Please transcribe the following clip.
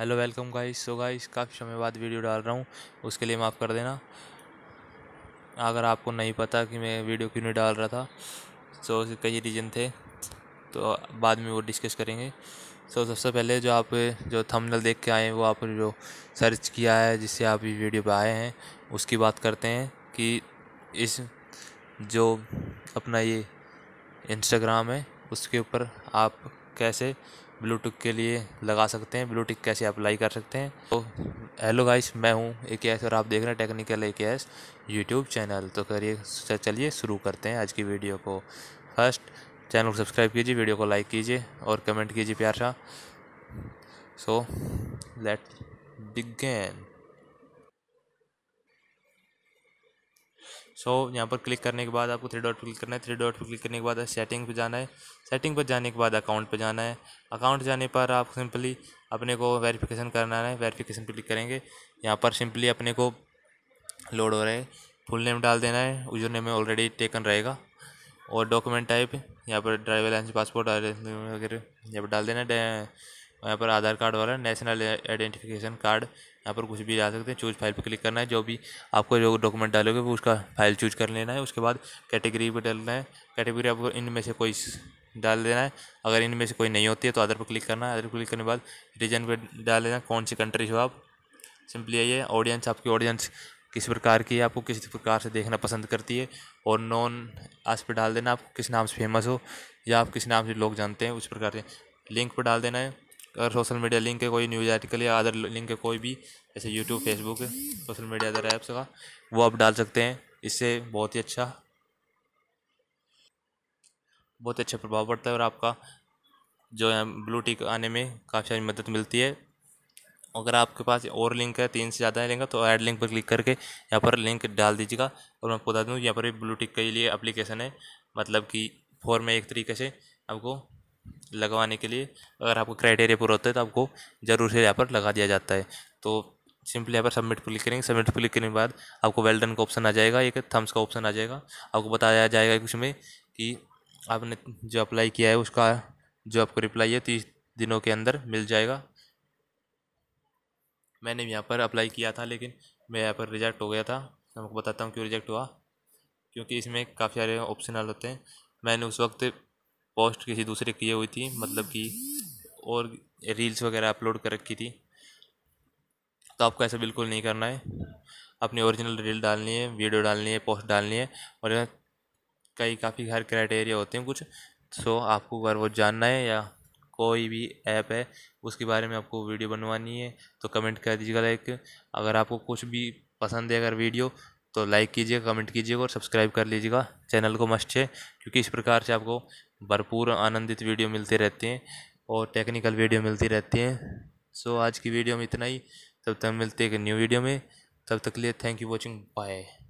hello welcome guys so guys काफ़ी समय बाद वीडियो डाल रहा हूँ उसके लिए माफ़ कर देना अगर आपको नहीं पता कि मैं वीडियो क्यों नहीं डाल रहा था सो so, कई रीज़न थे तो बाद में वो डिस्कस करेंगे सो so, सबसे पहले जो आप जो थंबनेल देख के आए हैं वो आप जो सर्च किया है जिससे आप इस वीडियो पर आए हैं उसकी बात करते हैं कि इस जो अपना ये इंस्टाग्राम है उसके ऊपर आप कैसे ब्लूटूथ के लिए लगा सकते हैं ब्लूटूथ कैसे अप्लाई कर सकते हैं तो हेलो गाइस मैं हूं ए के एस और आप देख रहे हैं टेक्निकल ए के एस यूट्यूब चैनल तो करिए चलिए शुरू करते हैं आज की वीडियो को फर्स्ट चैनल को सब्सक्राइब कीजिए वीडियो को लाइक कीजिए और कमेंट कीजिए प्यार सा सो लेट बिगेन सो यहाँ पर क्लिक करने के बाद आपको थ्री डॉट क्लिक करना है थ्री डॉट पर क्लिक करने के बाद सेटिंग पर जाना है सेटिंग पर जाने के बाद अकाउंट पर जाना है अकाउंट जाने पर आप सिंपली अपने को वेरीफिकेशन करना है वेरिफिकेशन पर क्लिक करेंगे यहाँ पर सिंपली अपने को लोड हो रहा है फुल नेम डाल देना है यूजर नेम ऑलरेडी टेकन रहेगा और डॉक्यूमेंट टाइप यहाँ पर ड्राइवर लाइसेंस पासपोर्ट वगैरह यहाँ पर डाल देना यहाँ पर आधार कार्ड वाला नेशनल आइडेंटिफिकेशन कार्ड यहाँ पर कुछ भी जा सकते हैं चूज फाइल पर क्लिक करना है जो भी आपको जो डॉक्यूमेंट डालोगे वो उसका फाइल चूज कर लेना है उसके बाद कैटेगरी पर डालना है कैटेगरी आपको इनमें से कोई डाल देना है अगर इनमें से कोई नहीं होती है तो आधार पर क्लिक करना है आधार पर क्लिक करने के बाद रीजन पर डाल देना कौन सी कंट्री हो आप सिंपली है ऑडियंस आपकी ऑडियंस किस प्रकार की है आपको किस प्रकार से देखना पसंद करती है और नॉन आस पर डाल देना आप किस नाम से फेमस हो या आप किस नाम से लोग जानते हैं उस प्रकार से लिंक पर डाल देना है अगर सोशल मीडिया लिंक है कोई न्यूज़ आर्टिकल या अदर लिंक है कोई भी जैसे YouTube Facebook social media other apps का वो आप डाल सकते हैं इससे बहुत ही अच्छा बहुत अच्छा प्रभाव पड़ता है और आपका जो है ब्लू टिक आने में काफ़ी सारी मदद मिलती है अगर आपके पास और लिंक है तीन से ज़्यादा है लिंक तो ऐड लिंक पर क्लिक करके यहाँ पर लिंक डाल दीजिएगा और मैं बता दूँ यहाँ पर ब्लू टिक के लिए एप्लीकेशन है मतलब कि फोर में एक तरीके से आपको लगवाने के लिए अगर आपको क्राइटेरिया पूरा होता है तो आपको ज़रूर से यहाँ पर लगा दिया जाता है तो सिंपली यहाँ पर सबमिट क्लिक करेंगे सबमिट क्लिक करने के बाद आपको वेल डन का ऑप्शन आ जाएगा एक थम्स का ऑप्शन आ जाएगा आपको बताया जाएगा कुछ में कि आपने जो अप्लाई किया है उसका जो आपको रिप्लाई है तीस दिनों के अंदर मिल जाएगा मैंने यहाँ पर अप्लाई किया था लेकिन मैं यहाँ पर रिजेक्ट हो गया था आपको बताता हूँ क्यों रिजेक्ट हुआ क्योंकि इसमें काफ़ी सारे ऑप्शनल होते हैं मैंने उस वक्त पोस्ट किसी दूसरे की हुई थी मतलब कि और रील्स वगैरह अपलोड कर रखी थी तो आपको ऐसा बिल्कुल नहीं करना है अपनी ओरिजिनल रील डालनी है वीडियो डालनी है पोस्ट डालनी है और कई काफ़ी हर क्राइटेरिया होते हैं कुछ सो आपको अगर वो जानना है या कोई भी ऐप है उसके बारे में आपको वीडियो बनवानी है तो कमेंट कर दीजिएगा लाइक अगर आपको कुछ भी पसंद है अगर वीडियो तो लाइक कीजिएगा कमेंट कीजिएगा और सब्सक्राइब कर लीजिएगा चैनल को मस्त है क्योंकि इस प्रकार से आपको भरपूर आनंदित वीडियो मिलते रहते हैं और टेक्निकल वीडियो मिलती रहती हैं सो आज की वीडियो में इतना ही तब तक मिलते एक न्यू वीडियो में तब तक के लिए थैंक यू वॉचिंग बाय